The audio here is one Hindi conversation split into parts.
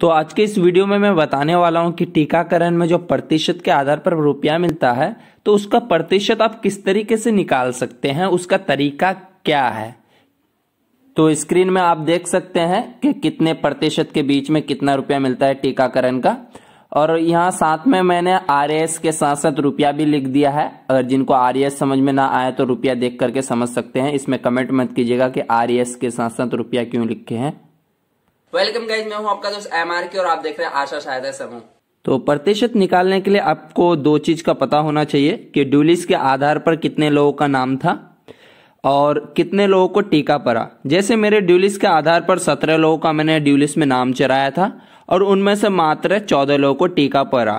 तो आज के इस वीडियो में मैं बताने वाला हूं कि टीकाकरण में जो प्रतिशत के आधार पर रुपया मिलता है तो उसका प्रतिशत आप किस तरीके से निकाल सकते हैं उसका तरीका क्या है तो स्क्रीन में आप देख सकते हैं कि कितने प्रतिशत के बीच में कितना रुपया मिलता है टीकाकरण का और यहाँ साथ में मैंने आर के साथ साथ रुपया भी लिख दिया है अगर जिनको आर समझ में ना आए तो रुपया देख करके समझ सकते हैं इसमें कमेंट मत कीजिएगा कि आर के साथ साथ रुपया क्यों लिखे हैं वेलकम गाइज मैं हूं आपका दोस्त एम के और आप देख रहे हैं आशा शायद समूह तो प्रतिशत निकालने के लिए आपको दो चीज का पता होना चाहिए कि डुलिस के आधार पर कितने लोगों का नाम था और कितने लोगों को टीका पड़ा जैसे मेरे ड्यूलिस के आधार पर सत्रह लोगों का मैंने ड्यूलिस में नाम चराया था और उनमें से मात्र चौदह लोगों को टीका पड़ा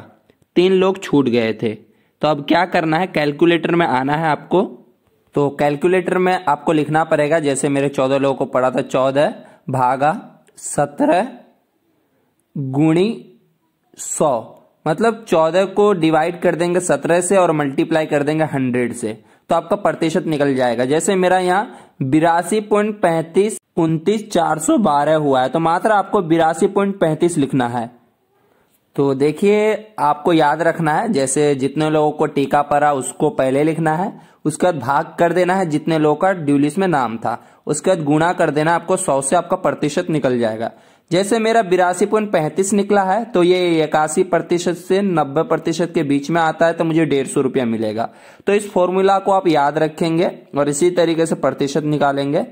तीन लोग छूट गए थे तो अब क्या करना है कैलकुलेटर में आना है आपको तो कैलकुलेटर में आपको लिखना पड़ेगा जैसे मेरे चौदह लोगों को पड़ा था चौदह भागा सत्रह गुणी सौ मतलब चौदह को डिवाइड कर देंगे सत्रह से और मल्टीप्लाई कर देंगे हंड्रेड से तो आपका प्रतिशत निकल जाएगा जैसे मेरा यहाँ बिरासी पॉइंट पैंतीस उन्तीस चार सौ बारह हुआ है तो मात्र आपको बिरासी पॉइंट पैंतीस लिखना है तो देखिए आपको याद रखना है जैसे जितने लोगों को टीका पड़ा उसको पहले लिखना है उसके बाद भाग कर देना है जितने लोगों का ड्यूलिस में नाम था उसके बाद गुणा कर देना आपको सौ से आपका प्रतिशत निकल जाएगा जैसे मेरा बिरासी पॉइंट पैंतीस निकला है तो ये इक्यासी प्रतिशत से नब्बे प्रतिशत के बीच में आता है तो मुझे डेढ़ सौ रुपया मिलेगा तो इस फॉर्मूला को आप याद रखेंगे और इसी तरीके से प्रतिशत निकालेंगे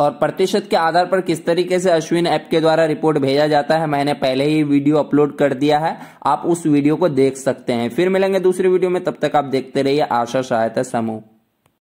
और प्रतिशत के आधार पर किस तरीके से अश्विन ऐप के द्वारा रिपोर्ट भेजा जाता है मैंने पहले ही वीडियो अपलोड कर दिया है आप उस वीडियो को देख सकते हैं फिर मिलेंगे दूसरे वीडियो में तब तक आप देखते रहिए आशा सहायता समूह